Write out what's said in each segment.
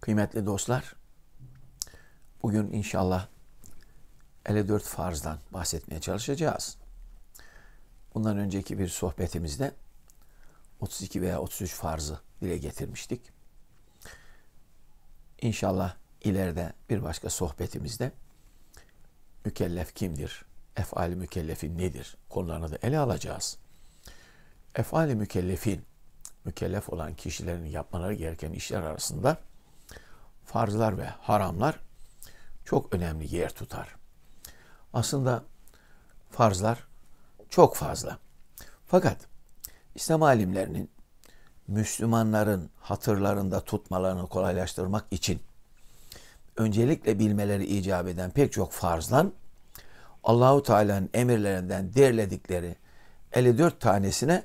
Kıymetli dostlar, bugün inşallah 54 farzdan bahsetmeye çalışacağız. Bundan önceki bir sohbetimizde 32 veya 33 farzı dile getirmiştik. İnşallah ileride bir başka sohbetimizde mükellef kimdir, efali mükellefin nedir konularını da ele alacağız. Efali mükellefin, mükellef olan kişilerin yapmaları gereken işler arasında farzlar ve haramlar çok önemli yer tutar. Aslında farzlar çok fazla. Fakat İslam alimlerinin Müslümanların hatırlarında tutmalarını kolaylaştırmak için öncelikle bilmeleri icap eden pek çok farzdan Allahu Teala'nın emirlerinden derledikleri 54 tanesine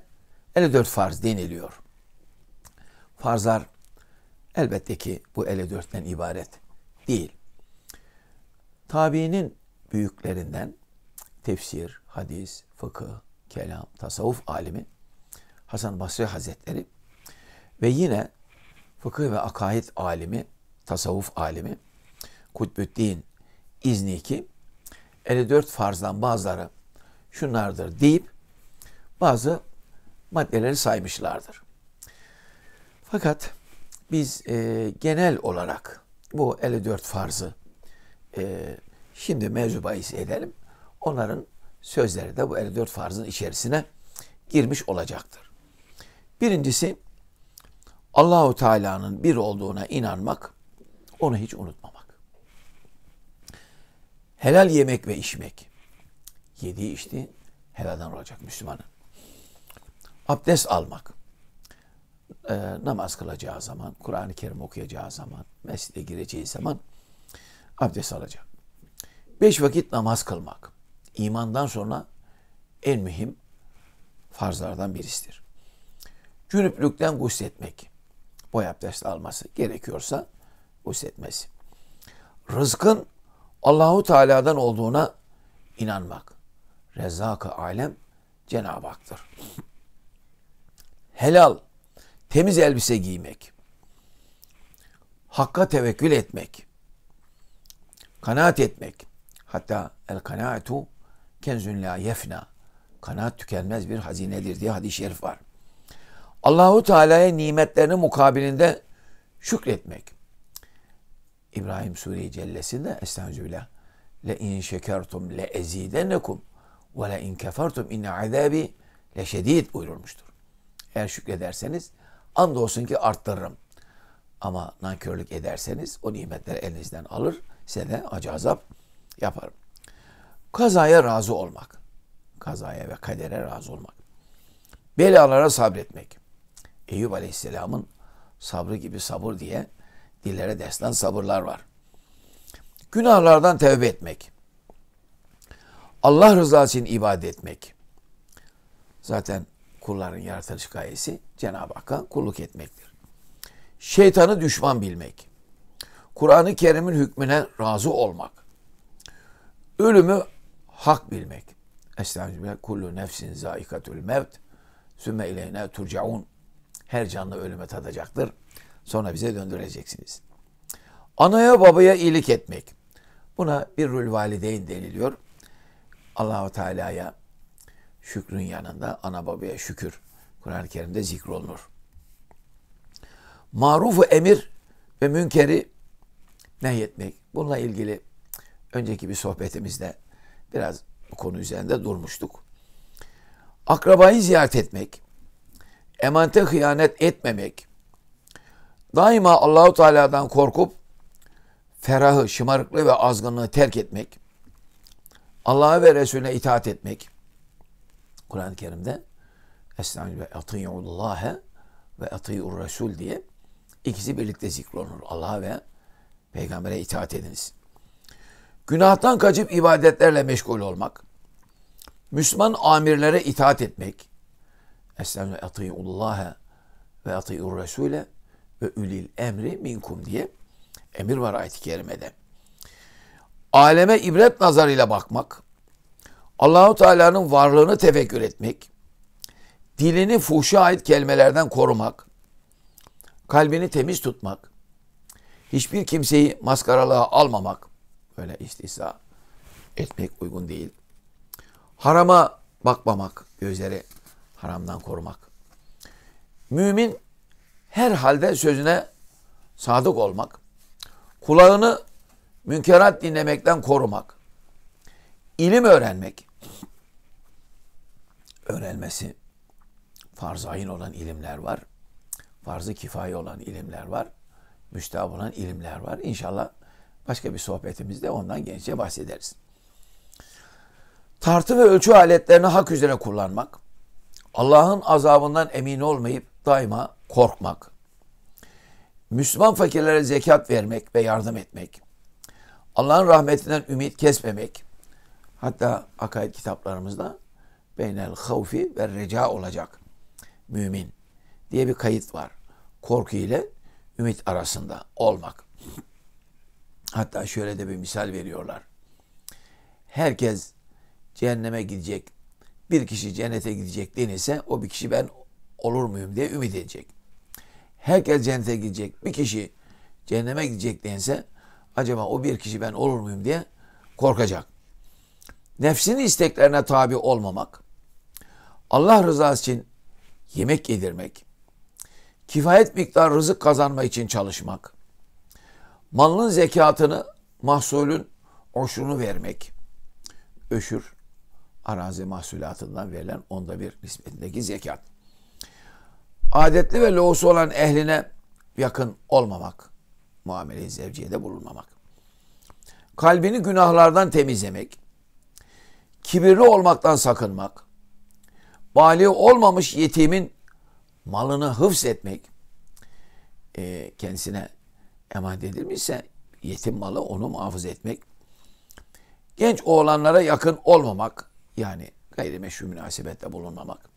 54 farz deniliyor. Farzlar Elbette ki bu dörtten ibaret değil. Tabiinin büyüklerinden tefsir, hadis, fıkıh, kelam, tasavvuf alimi Hasan Basri Hazretleri ve yine fıkıh ve akaid alimi, tasavvuf alimi Kutbüddin İzniki 54 farzdan bazıları şunlardır deyip bazı maddeleri saymışlardır. Fakat biz e, genel olarak bu 54 farzı e, şimdi mevzu bahis edelim. Onların sözleri de bu 54 farzın içerisine girmiş olacaktır. Birincisi Allahu Teala'nın bir olduğuna inanmak, onu hiç unutmamak. Helal yemek ve içmek. Yediği içti helalden olacak Müslümanın. Abdest almak e, namaz kılacağı zaman, Kur'an-ı Kerim okuyacağı zaman, mescide gireceği zaman abdest alacak. Beş vakit namaz kılmak. imandan sonra en mühim farzlardan birisidir. Cünüplükten gusletmek. Boy abdest alması gerekiyorsa gusletmesi. Rızkın Allahu Teala'dan olduğuna inanmak. Rezzak-ı alem Cenab-ı Hak'tır. Helal temiz elbise giymek, hakka tevekkül etmek, kanaat etmek. Hatta el kanaatu kenzün la yefna. Kanaat tükenmez bir hazinedir diye hadis-i şerif var. Allahu Teala'ya nimetlerini mukabilinde şükretmek. İbrahim Sure-i Cellesi'nde Estağfirullah. Le in şekertum le ezidennekum ve le in kefertum inne azabi le şedid buyurulmuştur. Eğer şükrederseniz andolsun ki arttırırım. Ama nankörlük ederseniz o nimetleri elinizden alır, size de acı azap yaparım. Kazaya razı olmak. Kazaya ve kadere razı olmak. Belalara sabretmek. Eyüp Aleyhisselam'ın sabrı gibi sabır diye dillere destan sabırlar var. Günahlardan tevbe etmek. Allah rızası için ibadet etmek. Zaten kulların yaratılış gayesi Cenab-ı Hakk'a kulluk etmektir. Şeytanı düşman bilmek. Kur'an-ı Kerim'in hükmüne razı olmak. Ölümü hak bilmek. Estağfirullah kullu nefsin zaikatul mevt sümme ileyne turcaun. Her canlı ölüme tadacaktır. Sonra bize döndüreceksiniz. Anaya babaya iyilik etmek. Buna bir rül valideyn deniliyor. Allahu Teala'ya şükrün yanında ana babaya şükür Kur'an-ı Kerim'de zikrolunur. Marufu emir ve münkeri nehyetmek. Bununla ilgili önceki bir sohbetimizde biraz bu konu üzerinde durmuştuk. Akrabayı ziyaret etmek, emanete hıyanet etmemek, daima Allahu Teala'dan korkup ferahı, şımarıklığı ve azgınlığı terk etmek, Allah'a ve Resulüne itaat etmek, Kur'an-ı Kerim'de Estaizu ve ati'ullâhe ve ati'ur resul diye ikisi birlikte zikrolunur. Allah'a ve peygambere itaat ediniz. Günahtan kaçıp ibadetlerle meşgul olmak, Müslüman amirlere itaat etmek, Estaizu ve ati'ullâhe ve ati'ur resule ve ülil emri minkum diye emir var ayet-i kerimede. Aleme ibret nazarıyla bakmak, Allahu Teala'nın varlığını tefekkür etmek, dilini fuhşa ait kelimelerden korumak, kalbini temiz tutmak, hiçbir kimseyi maskaralığa almamak, böyle istihza etmek uygun değil. Harama bakmamak, gözleri haramdan korumak. Mümin her halde sözüne sadık olmak, kulağını münkerat dinlemekten korumak, ilim öğrenmek. Öğrenmesi farz ayın olan ilimler var. farzı ı kifayi olan ilimler var. Müstahap olan ilimler var. İnşallah başka bir sohbetimizde ondan gençe bahsederiz. Tartı ve ölçü aletlerini hak üzere kullanmak. Allah'ın azabından emin olmayıp daima korkmak. Müslüman fakirlere zekat vermek ve yardım etmek. Allah'ın rahmetinden ümit kesmemek Hatta akaid kitaplarımızda beynel havfi ve reca olacak mümin diye bir kayıt var. Korku ile ümit arasında olmak. Hatta şöyle de bir misal veriyorlar. Herkes cehenneme gidecek. Bir kişi cennete gidecek denirse o bir kişi ben olur muyum diye ümit edecek. Herkes cennete gidecek. Bir kişi cehenneme gidecek denirse acaba o bir kişi ben olur muyum diye korkacak nefsinin isteklerine tabi olmamak, Allah rızası için yemek yedirmek, kifayet miktar rızık kazanma için çalışmak, malın zekatını, mahsulün oşunu vermek, öşür, arazi mahsulatından verilen onda bir nispetindeki zekat. Adetli ve lohusu olan ehline yakın olmamak, muamele-i zevciyede bulunmamak. Kalbini günahlardan temizlemek, kibirli olmaktan sakınmak, bali olmamış yetimin malını hıfz etmek, e, kendisine emanet edilmişse yetim malı onu muhafız etmek, genç oğlanlara yakın olmamak, yani gayrimeşru münasebette bulunmamak,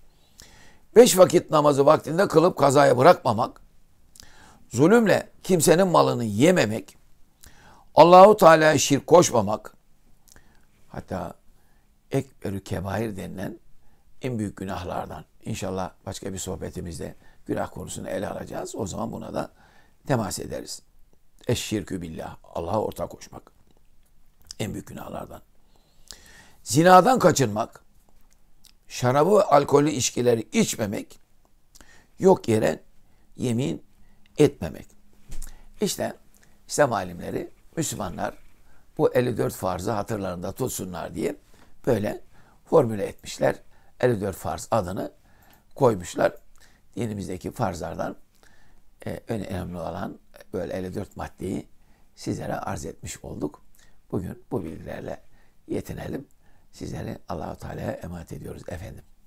beş vakit namazı vaktinde kılıp kazaya bırakmamak, zulümle kimsenin malını yememek, Allahu Teala'ya şirk koşmamak, hatta ekberü kebair denilen en büyük günahlardan. İnşallah başka bir sohbetimizde günah konusunu ele alacağız. O zaman buna da temas ederiz. Eşşirkü billah. Allah'a ortak koşmak. En büyük günahlardan. Zinadan kaçınmak. Şarabı ve alkolü içkileri içmemek. Yok yere yemin etmemek. İşte İslam alimleri, Müslümanlar bu 54 farzı hatırlarında tutsunlar diye böyle formüle etmişler. 54 farz adını koymuşlar. Dinimizdeki farzlardan e, önemli olan böyle 54 maddeyi sizlere arz etmiş olduk. Bugün bu bilgilerle yetinelim. Sizleri Allahu Teala'ya emanet ediyoruz efendim.